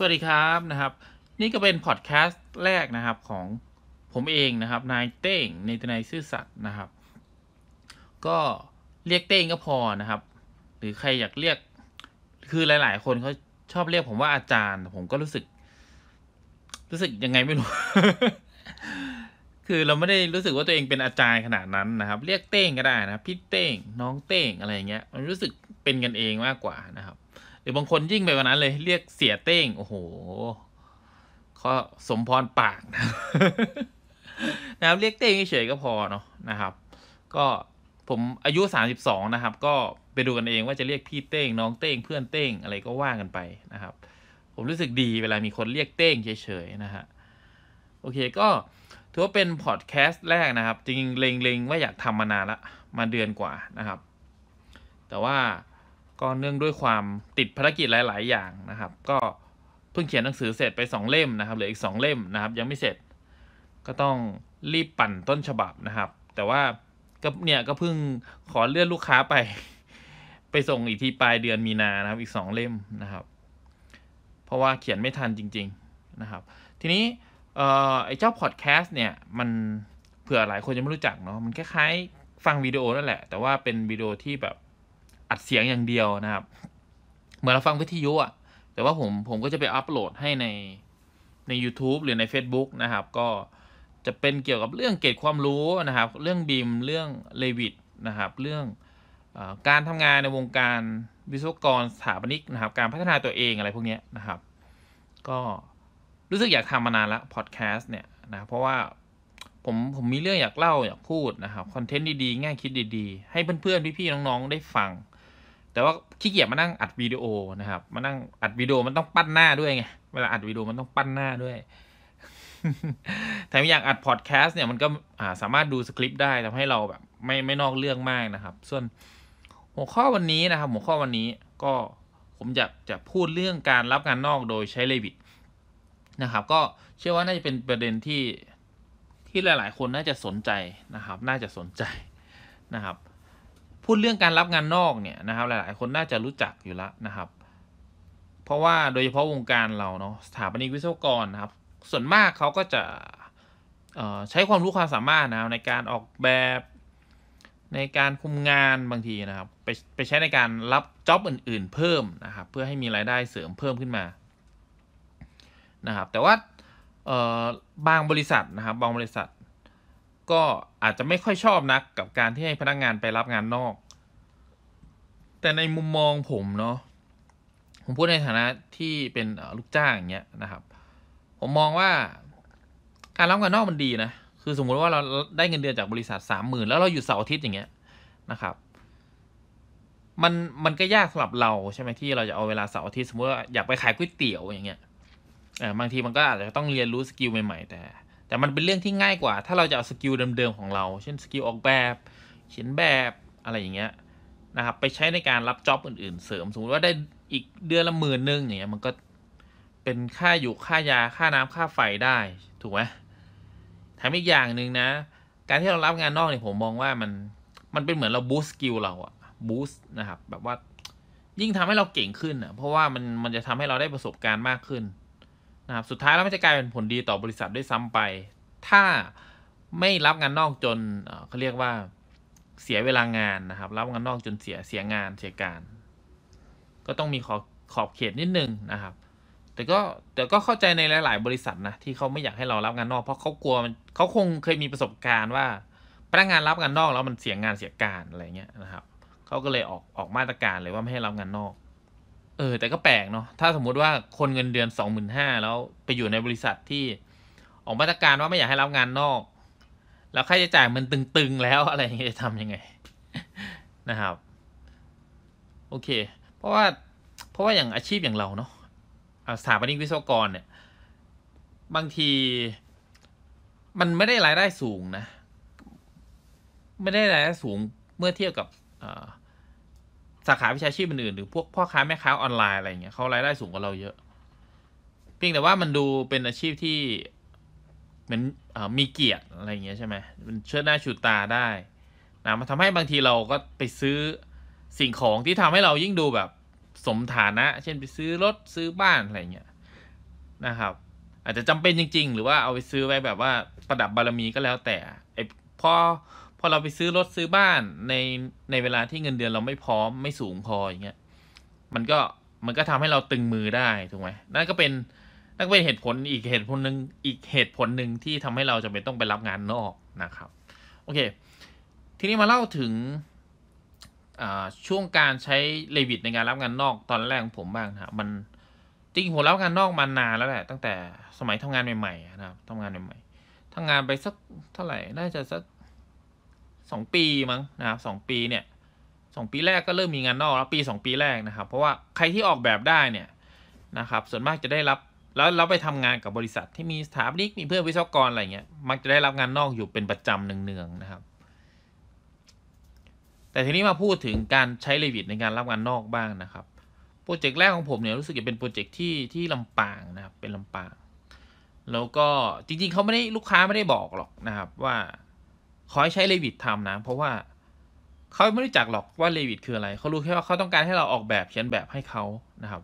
สวัสดีครับนะครับ นี่ก็เป็นพอดแคสต์แรกนะครับของผมเองนะครับ นายเต้งในตนายซื่อสัตย์นะครับ ก็เรียกเต้งก็พอนะครับ หรือใครอยากเรียกคือหลาย ๆ คนเขาชอบเรียกผมว่าอาจารย์ผมก็รู้สึก รู้สึกยังไงไม่รู้คือเราไม่ได้รู้สึกว่าตัวเองเป็นอาจารย์ขนาดนั้นนะครับ เรียกเต้งก็ได้นะพี่เต้งน้องเต้ง อะไรอย่างเงี้ยมันรู้สึกเป็นกันเองมากกว่านะครับือบางคน ยิ่งไปกว่านั้นเลย เรียกเสียเต้ง โอ้โหขาสมพรปากนะนะ ครับเรียกเต้งเฉยก็พอเนาะนะครับ ก็ผมอายุ 32 นะครับ ก็ไปดู กัน เองว่าจะเรียกพี่เต้งน้องเต้งเพื่อนเต้ง อะไรก็ว่ากันไปนะครับ ผมรู้สึกดีเวลา มีคนเรียกเต้งเฉยๆนะฮะโอเคก็ถือว่า เป็นพอดแคสต์แรกนะครับ จริงๆเล็งๆว่าอยากทำมานานละมาเดือนกว่านะครับ แต่ว่าก็เนื่องด้วยความติดภารกิจหลายๆ อย่างนะครับ ก็เพิ่งเขียนหนังสือเสร็จไป2เล่มนะครับเหลืออีก 2 เล่มนะครับ ยังไม่เสร็จก็ต้องรีบปั่นต้นฉบับนะครับ แต่ว่าก็เนี่ยก็เพิ่งขอเลื่อนลูกค้าไป ไปส่งอีกทีปลายเดือนมีนานะครับอีก 2 เล่มนะครับ เพราะว่าเขียนไม่ทันจริง ๆ นะครับ ทีนี้ไอ้เจ้าพอดแคสต์เนี่ยมันเผื่อหลายคนจะไม่รู้จักเนาะมันคล้ายๆ ฟังวิดีโอนั่นแหละ แต่ว่าเป็นวิดีโอที่แบบอัดเสียงอย่างเดียวนะครับเหมือนเราฟังวิทยุอ่ะแต่ว่าผมผมก็จะไปอัปโหลดให้ในใน YouTube หรือใน Facebook นะครับ ก็จะเป็นเกี่ยวกับเรื่องเกตความรู้นะครับ เรื่องบีมเรื่องเลวิดนะครับ เรื่องอการทำงานในวงการวิศวกรสถาปนิก นะครับ การพัฒนาตัวเองอะไรพวกนี้นะครับ ก็รู้สึกอยากทำมานานแล้วพอดแคสต์เนี่ยนะเพราะว่าผมผมมีเรื่องอยากเล่าอยากพูดนะครับคอนเทนต์ดีๆง่ายคิดดีๆ ให้เพื่อนๆพี่ๆน้องๆได้ฟังแต่ว่าขี้เกียจมานั่งอัดวิดีโอนะครับ มานั่งอัดวิดีโอมันต้องปั้นหน้าด้วยไง เวลาอัดวิดีโอมันต้องปั้นหน้าด้วยแถมอย่างอัดพอดแคสต์เนี่ยมันก็สามารถดูสคริปต์ได้ทำให้เราแบบ ไม่ไม่นอกเรื่องมากนะครับ ส่วนหัวข้อวันนี้นะครับ หัวข้อวันนี้ก็ผมจะจะพูดเรื่องการรับงานนอกโดยใช้เลวิตนะครับ ก็เชื่อว่าน่าจะเป็นประเด็นที่ที่หลายๆ คนน่าจะสนใจนะครับ น่าจะสนใจนะครับพูดเรื่องการรับงานนอกเนี่ยนะครับหลายๆคนน่าจะรู้จักอยู่แล้วนะครับ เพราะว่าโดยเฉพาะวงการเราเนาะสถาปนิกวิศวกรนะครับ ส่วนมากเขาก็จะใช้ความรู้ความสามารถนะครับในการออกแบบในการคุมงานบางทีนะครับไปไปใช้ในการรับจ็อบอื่นๆเพิ่มนะครับเพื่อให้มีรายได้เสริมเพิ่มขึ้นมานะครับแต่ว่าบางบริษัทนะครับบางบริษัทก็อาจจะไม่ค่อยชอบนักกับการที่ให้พนักงงานไปรับงานนอก แต่ในมุมมองผมเนาะ ผมพูดในฐานะที่เป็นลูกจ้างอย่างเงี้ยนะครับ ผมมองว่าการรับงานนอกมันดีนะ คือสมมุติว่าเราได้เงินเดือนจากบริษัทสามหมื่นแล้วเราอยู่เสาร์อาทิตย์อย่างเงี้ยนะครับ มันมันก็ยากสำหรับเราใช่ไหมที่เราจะเอาเวลาเสาร์อาทิตย์สมมติว่าอยากไปขายก๋วยเตี๋ยวอย่างเงี้ยบางทีมันก็อาจจะต้องเรียนรู้สกิลใหม่ๆ แต่แต่มันเป็นเรื่องที่ง่ายกว่า ถ้าเราจะเอาสกิลเดิมๆของเรา เช่นสกิลออกแบบ เขียนแบบอะไรอย่างเงี้ย นะครับ ไปใช้ในการรับจ็อบอื่นๆ เสริมสมมติว่าได้อีกเดือนละหมื่นนึงอย่างเงี้ยมันก็เป็นค่าอยู่ค่ายาค่าน้ำค่าไฟได้ถูกไหมแถมอีกอย่างหนึ่งนะ การที่เรารับงานนอกเนี่ยผมมองว่ามัน มันเป็นเหมือนเราบูสต์สกิลเราอะบูสต์นะครับแบบว่ายิ่งทำให้เราเก่งขึ้นอะเพราะว่ามันมันจะทำให้เราได้ประสบการณ์มากขึ้นนะครับสุดท้ายแล้วมันจะกลายเป็นผลดีต่อบริษัทด้วยซ้ำไป ถ้าไม่รับงานนอกจนเขาเรียกว่าเสียเวลางานนะครับ รับงานนอกจนเสียเสียงานเสียการ ก็ต้องมีขอบขอบเขตนิดนึงนะครับ แต่ก็แต่ก็เข้าใจในหลาย ๆ บริษัทนะที่เขาไม่อยากให้เรารับงานนอกเพราะเขากลัวมันเขาคงเคยมีประสบการณ์ว่าพนักงานรับงานนอกแล้วมันเสียงานเสียการอะไรเงี้ยนะครับ เขาก็เลยออกออกมาตรการเลยว่าไม่ให้รับงานนอกเออแต่ก็แปลกเนาะถ้าสมมุติว่าคนเงินเดือนสองหมื่นห้าแล้ว ไปอยู่ในบริษัทที่ออกมาตรการว่าไม่อยากให้รับงานนอก แล้วค่าใช้จ่ายมันตึงๆแล้วอะไรอย่างเงี้ยจะทำยังไงนะครับ โอเค เพราะว่าเพราะว่าอย่างอาชีพอย่างเราเนาะสถาปนิกวิศวกรเนี่ย บางที มันไม่ได้รายได้สูงนะ ไม่ได้รายได้สูงเมื่อเทียบกับสาขาวิชาชีพอื่นๆหรือพวกพ่อค้าแม่ค้าออนไลน์อะไรเงี้ยเขารายได้สูงกว่าเราเยอะเพียงแต่ว่ามันดูเป็นอาชีพที่เหมือนมีเกียรติอะไรเงี้ยใช่ไหมมันเชิดหน้าชูตาได้นะมันทำให้บางทีเราก็ไปซื้อสิ่งของที่ทำให้เรายิ่งดูแบบสมฐานะ เช่น ไปซื้อรถซื้อบ้านอะไรเงี้ยนะครับ อาจจะจำเป็นจริง ๆ หรือว่าเอาไปซื้อไว้แบบว่าประดับบารมีก็แล้วแต่ไอพอพอเราไปซื้อรถซื้อบ้านในในเวลาที่เงินเดือนเราไม่พร้อมไม่สูงพอ อย่างเงี้ยมันก็มันก็ทำให้เราตึงมือได้ถูกไหมนั่นก็เป็นนั่นก็เป็นเหตุผลอีกเหตุผลหนึ่งอีกเหตุผลหนึ่งที่ทำให้เราจำเป็นต้องไปรับงานนอกนะครับโอเค ทีนี้มาเล่าถึง ช่วงการใช้เลวิตในการรับงานนอกตอนแรกของผมบ้างนะมันจริงผมรับงานนอกมานานแล้วแหละตั้งแต่สมัยทำงานใหม่ๆนะครับทำงานใหม่ๆทำงานไปสักเท่าไหร่น่าจะสักสองปีมั้งนะครับสองปีเนี่ยสองปีแรกก็เริ่มมีงานนอกแล้วปีสองปีแรกนะครับ เพราะว่าใครที่ออกแบบได้เนี่ย นะครับ ส่วนมากจะได้รับแล้วเราไปทำงานกับบริษัทที่มีสถาปนิกมีเพื่อนวิศวกรอะไรเงี้ยมักจะได้รับงานนอกอยู่เป็นประจำเนืองๆนะครับ แต่ทีนี้มาพูดถึงการใช้เลวิตในการรับงานนอกบ้างนะครับโปรเจกต์แรกของผมเนี่ยรู้สึกจะเป็นโปรเจกต์ที่ที่ลำปางนะครับเป็นลำปางแล้วก็จริงๆเขาไม่ได้ลูกค้าไม่ได้บอกหรอกนะครับว่าขอให้ใช้เลวิตทำนะเพราะว่าเขาไม่รู้จักหรอกว่าเลวิตคืออะไรเขารู้แค่ว่าเขาต้องการให้เราออกแบบเขียนแบบให้เขานะครับ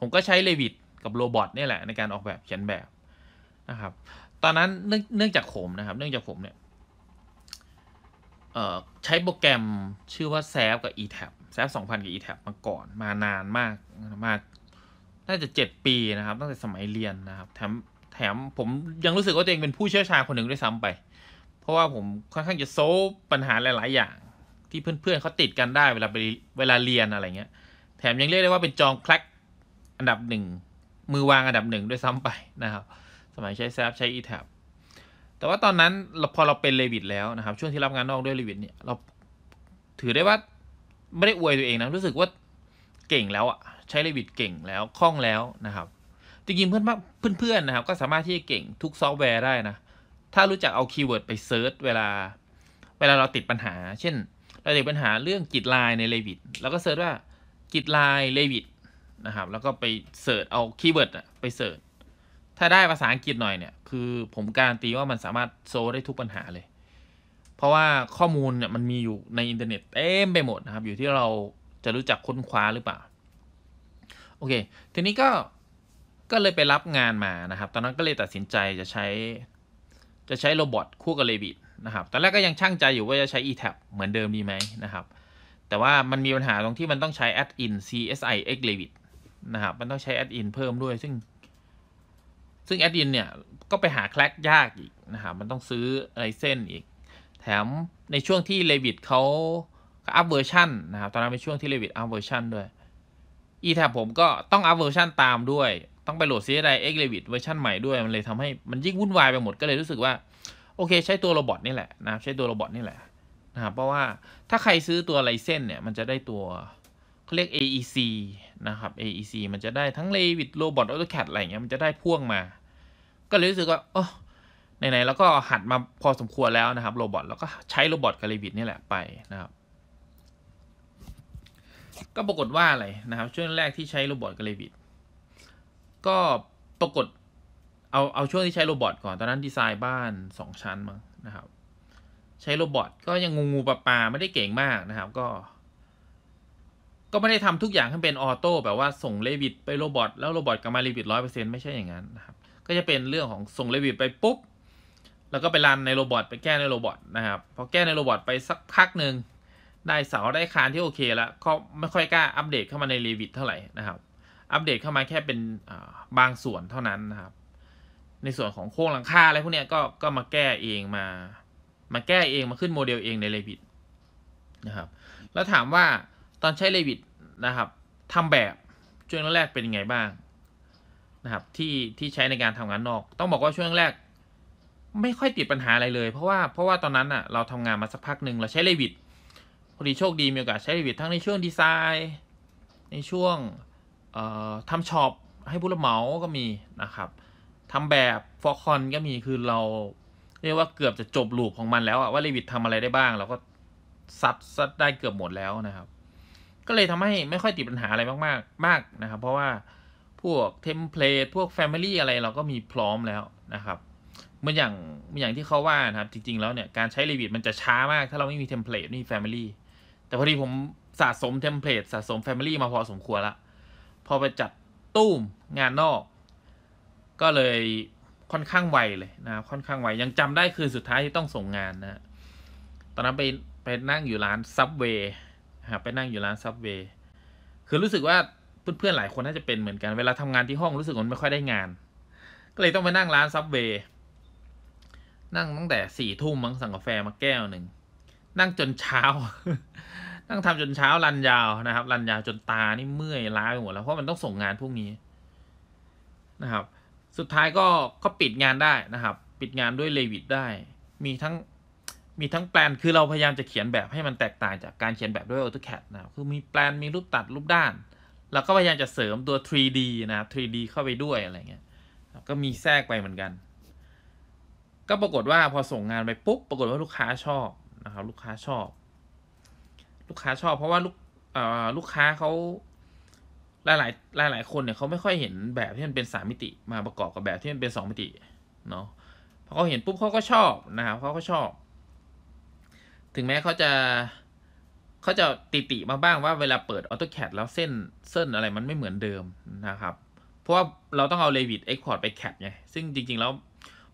ผมก็ใช้เลวิตกับโรบอทนี่แหละในการออกแบบเขียนแบบนะครับ ตอนนั้นเนื่องจากผมนะครับ เนื่องจากผมเนี่ยใช้โปรแกรมชื่อว่าแซฟกับ eTab แซฟสองพันกับ eTab มาก่อนมานานมากมากน่าจะเจ็ดปีนะครับ ตั้งแต่สมัยเรียนนะครับ แถมแถมผมยังรู้สึกว่าตัวเองเป็นผู้เชี่ยวชาญคนหนึ่งด้วยซ้ำไปเพราะว่าผมค่อนข้างจะโซฟปัญหาหลายๆอย่างที่เพื่อนๆเขาติดกันได้เวลาไปเวลาเรียนอะไรเงี้ย แถมยังเรียกได้ว่าเป็นจองคลักอันดับหนึ่งมือวางอันดับหนึ่งด้วยซ้ำไปนะครับ สมัยใช้แซฟใช้อีแทบแต่ว่าตอนนั้นพอเราเป็นเลวิตแล้วนะครับ ช่วงที่รับงานนอกด้วยเลวิตเนี่ยเราถือได้ว่าไม่ได้อวยตัวเองนะรู้สึกว่าเก่งแล้วอ่ะใช้เลวิตเก่งแล้วคล่องแล้วนะครับจริงๆเพื่อนเพื่อนๆนะครับ ก็สามารถที่จะเก่งทุกซอฟต์แวร์ได้นะถ้ารู้จักเอาคีย์เวิร์ดไปเซิร์ชเวลา เวลาเราติดปัญหา เช่น เราติดปัญหาเรื่องกิจลายในเลวิดแล้วก็เซิร์ชว่ากิจลายเลวิดนะครับ แล้วก็ไปเซิร์ชเอาคีย์เวิร์ดไปเซิร์ช ถ้าได้ภาษาอังกฤษหน่อยเนี่ย คือ ผมการันตีว่ามันสามารถโซ ได้ทุกปัญหาเลย เพราะว่าข้อมูลเนี่ยมันมีอยู่ในอินเทอร์เน็ต เต็มไปหมดนะครับ อยู่ที่เราจะรู้จักค้นคว้าหรือเปล่า โอเค ทีนี้ก็ ก็เลยไปรับงานมานะครับ ตอนนั้นก็เลยตัดสินใจจะใช้จะใช้โรบอทคู่กับเลวิดนะครับ ตอนแรกก็ยังช่างใจอยู่ว่าจะใช้ ETAB เหมือนเดิมดีไหมนะครับ แต่ว่ามันมีปัญหาตรงที่มันต้องใช้ add-in CSI X l e v i t นะครับมันต้องใช้ add-in เพิ่มด้วยซึ่ง ซึ่ง add-in เนี่ยก็ไปหาแคลกยากอีกนะครับมันต้องซื้ออะไรเส้นอีก แถมในช่วงที่ l e v i t เขาอั v เวอร์ชันนะครับ ตอนนั้นเป็นช่วงที่ l e v i t อั v เวอร์ชันด้วย ETAB ผมก็ต้องอั v เวอร์ชันตามด้วยต้องไปโหลด CSI X Revit เวอร์ชันใหม่ด้วย มันเลยทำให้มันยิ่งวุ่นวายไปหมด ก็เลยรู้สึกว่า โอเคใช้ตัวโรบอทนี่แหละนะใช้ตัวโรบอทนี่แหละนะครับเพราะว่าถ้าใครซื้อตัวไรเซนเนี่ย มันจะได้ตัวเขาเรียก AEC นะครับ AEC มันจะได้ทั้ง Revit Robot AutoCAD อะไรเงี้ยมันจะได้พ่วงมา ก็เลยรู้สึกว่าโอ้ไหนๆ แล้วก็หัดมาพอสมควรแล้วนะครับโรบอทแล้วก็ใช้โรบอทกับ Revit นี่แหละไปนะครับ ก็ปรากฏว่าอะไรนะครับ ช่วงแรกที่ใช้โรบอทกับ Revit ก็ปรากฏเอาเอาช่วงที่ใช้โรบอทก่อนตอนนั้นดีไซน์บ้านสองชั้นมั้งนะครับ ใช้โรบอทก็ยังงูงูปลาปลาไม่ได้เก่งมากนะครับก็ ก็ไม่ได้ทำทุกอย่างให้เป็นออโต้แบบว่าส่งเลวิตไปโรบอทแล้วโรบอทกลับมาเลวิตร้อยเปอร์เซ็นต์ไม่ใช่อย่างนั้นนะครับก็จะเป็นเรื่องของส่งเลวิตไปปุ๊บ แล้วก็ไปรันในโรบอทไปแก้ในโรบอทนะครับ พอแก้ในโรบอทไปสักพักหนึ่งได้เสาได้คานที่โอเคแล้วก็ไม่ค่อยกล้าอัปเดตเข้ามาในเลวิตเท่าไหร่นะครับอัปเดตเข้ามาแค่เป็นบางส่วนเท่านั้นนะครับ ในส่วนของโครงหลังคาอะไรพวกนี้ก็ก็มาแก้เองมา มาแก้เองมาขึ้นโมเดลเองในเลวิดนะครับ แล้วถามว่าตอนใช้เลวิดนะครับทำแบบช่วงแรกเป็นยังไงบ้างนะครับที่ที่ใช้ในการทำงานนอก ต้องบอกว่าช่วงแรกไม่ค่อยติดปัญหาอะไรเลย เพราะว่าเพราะว่าตอนนั้นอ่ะเราทำงานมาสักพักหนึ่งเราใช้เลวิตพอดีโชคดีมีโอกาสใช้เลวิตทั้งในช่วงดีไซน์ ในช่วงทำช็อปให้ผู้รับเหมา ก็มีนะครับ ทำแบบฟอคอนก็มีคือเราเรียกว่าเกือบจะจบลูปของมันแล้วอะว่าเีวิตทำอะไรได้บ้างเราก็ซัดซัด ได้เกือบหมดแล้วนะครับ ก็เลยทำให้ไม่ค่อยติดปัญหาอะไรมากมากมากนะครับ เพราะว่าพวกเทมเพลตพวกแฟมิลี่อะไรเราก็มีพร้อมแล้วนะครับเมือนอย่างเมือนอย่างที่เขาว่านะครับ จริง ๆ แล้วเนี่ยการใช้เีวิตมันจะช้ามากถ้าเราไม่มีเทมเพลตไม่มีแฟมิลี่แต่พอดีผมสะสมเทมเพลตสะสมแฟมิลี่มาพอสมควรละพอไปจัด ตู้มงานนอก ก็เลยค่อนข้างไวเลยนะค่อนข้างไวยังจำได้คือ สุดท้ายที่ต้องส่งงานนะตอนนั้นไปไปนั่งอยู่ร้านซับเวย์ไปนั่งอยู่ร้านซับเวย์คือรู้สึกว่าเพื่อนๆหลายคนน่าจะเป็นเหมือนกัน เวลาทำงานที่ห้องรู้สึกมันไม่ค่อยได้งาน ก็เลยต้องไปนั่งร้านซับเวย์นั่งตั้งแต่สี่ทุ่มมั้งสั่งกาแฟมาแก้วหนึ่งนั่งจนเช้านั่งทำจนเช้ารันยาวนะครับ รันยาวจนตา นี่เมื่อยล้าไปหมดแล้วเพราะมันต้องส่งงานพวกนี้นะครับ สุดท้ายก็ก็ปิดงานได้นะครับ ปิดงานด้วยเลวิตได้มีทั้งมีทั้งแปลน คือเราพยายามจะเขียนแบบให้มันแตกต่างจากการเขียนแบบด้วย AutoCAD นะครับคือมีแปลนมีรูปตัดรูปด้าน แล้วก็พยายามจะเสริมตัว 3D นะ 3D เข้าไปด้วยอะไรเงี้ยก็มีแทรกไปเหมือนกัน ก็ปรากฏว่าพอส่งงานไปปุ๊บปรากฏว่าลูกค้าชอบนะครับลูกค้าชอบลูกค้าชอบเพราะว่าลูกเอ่อลูกค้าเขาหลายหลายหลายหลายคนเนี่ยเขาไม่ค่อยเห็นแบบที่มันเป็นสามมิติมาประกอบกับแบบที่มันเป็นสองมิติเนาะพอเขาเห็นปุ๊บเขาก็ชอบนะครับเขาก็ชอบ ถึงแม้เขาจะ เขาจะติติมาบ้างว่าเวลาเปิดออโต้แคดแล้วเส้น เส้นอะไรมันไม่เหมือนเดิมนะครับ เพราะว่าเราต้องเอาเลิตเอ็กพอร์ตไปแคดไง ซึ่งจริงๆแล้ว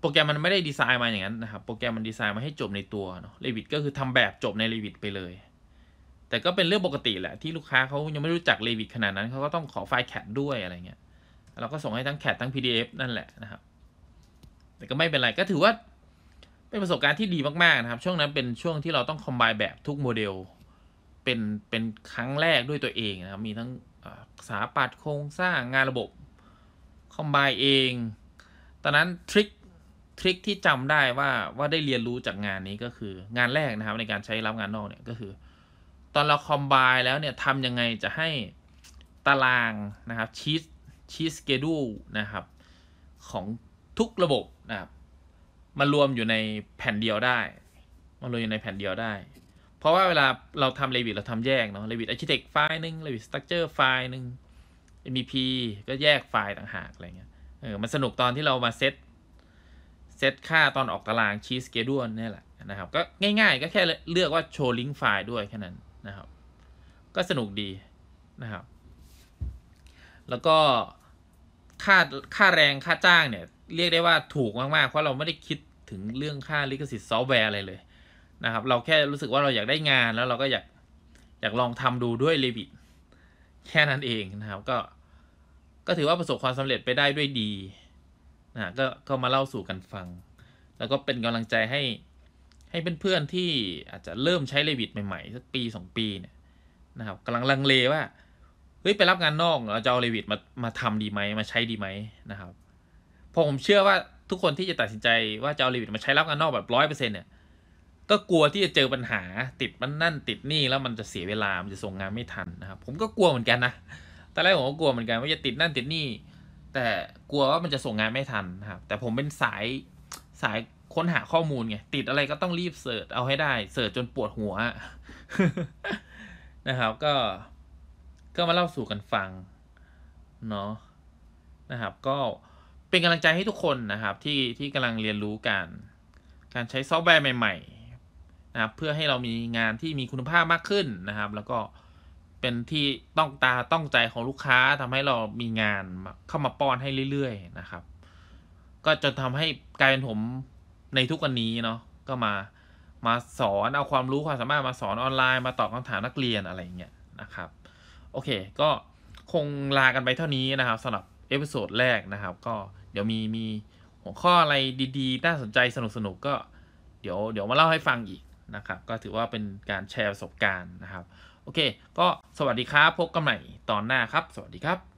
โปรแกรมมันไม่ได้ดีไซน์มาอย่างนั้นนะครับ โปรแกรมมันดีไซน์มาให้จบในตัวเนาะ r ก็คือทำแบบจบในเลวิตไปเลยแต่ก็เป็นเรื่องปกติแหละ ที่ลูกค้าเขายังไม่รู้จักเลวิตขนาดนั้นเขาก็ต้องขอไฟล์แคดด้วยอะไรเงี้ยเราก็ส่งให้ทั้งแคดทั้ง PDF นั่นแหละนะครับ แต่ก็ไม่เป็นไรก็ถือว่า เป็นประสบการณ์ที่ดีมาก ๆ นะครับ ช่วงนั้นเป็นช่วงที่เราต้องคอมไบแบบทุกโมเดลเป็นเป็นครั้งแรกด้วยตัวเองนะครับ มีทั้งสาปัดโครงสร้างงานระบบคอมไบเองตอนนั้นทริคทริคที่จำได้ว่าว่าได้เรียนรู้จากงานนี้ก็คืองานแรกนะครับในการใช้รับงานนอกเนี่ยก็คือตอนเราคอมไบแล้วเนี่ยทำยังไงจะให้ตารางนะครับชีสชีสเกดูนะครับ ของทุกระบบนะครับมารวมอยู่ในแผ่นเดียวได้มารวมอยู่ในแผ่นเดียวได้ เพราะว่าเวลาเราทำเลวิตเราทำแยกเนาะเลวิตอาร์ชิเต็กไฟล์หนึ่งเลวิตสตั๊กเจอร์ไฟล์หนึ่ง MVP ก็แยกไฟล์ต่างหากอะไรเงี้ยเออมันสนุกตอนที่เรามาเซตเซตค่าตอนออกตารางชีสเกดูนี่แหละนะครับก็ง่าย ๆ ก็แค่เลือกว่าโชว์ลิงก์ไฟล์ด้วยแค่นั้นนะครับก็สนุกดีนะครับ แล้วก็ค่าค่าแรงค่าจ้างเนี่ย เรียกได้ว่าถูกมากๆ เพราะเราไม่ได้คิดถึงเรื่องค่าลิขสิทธิ์ซอฟต์แวร์อะไรเลยนะครับเราแค่รู้สึกว่าเราอยากได้งานแล้วเราก็อยาก อยากลองทำดูด้วยเลบิดแค่นั้นเองนะครับก็ก็ถือว่าประสบความสำเร็จไปได้ด้วยดีนะก็ก็มาเล่าสู่กันฟัง แล้วก็เป็นกำลังใจให้ให้เพื่อนๆที่อาจจะเริ่มใช้เลวิตใหม่ๆสักปีสองปีเนี่ยนะครับกำลังลังเลว่าเฮ้ยไปรับงานนอกเราจะเอาเลวิตมามาทำดีไหมมาใช้ดีไหมนะครับพผมเชื่อว่าทุกคนที่จะตัดสินใจว่าจะเอาเลวิตมาใช้รับงานนอกแบบร้อยเปอร์เซ็นต์เนี่ยก็กลัวที่จะเจอปัญหา ติดมันนั่นติดนี่แล้วมันจะเสียเวลามันจะส่งงานไม่ทันนะครับผมก็กลัวเหมือนกันนะตอนแรกผมก็กลัวเหมือนกันว่าจะติดนั่นติดนี่แต่กลัวว่ามันจะส่งงานไม่ทันนะครับแต่ผมเป็นสายสายค้นหาข้อมูลไงติดอะไรก็ต้องรีบเสิร์ชเอาให้ได้เสิร์ชจนปวดหัวนะครับ ก็ก็มาเล่าสู่กันฟังเนาะนะครับ ก็เป็นกำลังใจให้ทุกคนนะครับ ที่ที่กำลังเรียนรู้การการใช้ซอฟต์แวร์ใหม่ ๆ นะครับ เพื่อให้เรามีงานที่มีคุณภาพมากขึ้นนะครับ แล้วก็เป็นที่ต้องตาต้องใจของลูกค้าทำให้เรามีงานเข้ามาป้อนให้เรื่อย ๆ นะครับ ก็จนทำให้กลายเป็นผมในทุกวันนี้เนาะก็มามาสอน เอาความรู้ความสามารถมาสอนออนไลน์มาตอบคำถามนักเรียนอะไรอย่างเงี้ยนะครับ โอเค ก็คงลากันไปเท่านี้นะครับสำหรับเอพิโซดแรกนะครับ ก็เดี๋ยวมีมีหัวข้ออะไรดีๆน่าสนใจสนุกๆ ก็เดี๋ยวเดี๋ยวมาเล่าให้ฟังอีกนะครับ ก็ถือว่าเป็นการแชร์ประสบการณ์นะครับ โอเคก็สวัสดีครับพบกันใหม่ตอนหน้าครับ สวัสดีครับ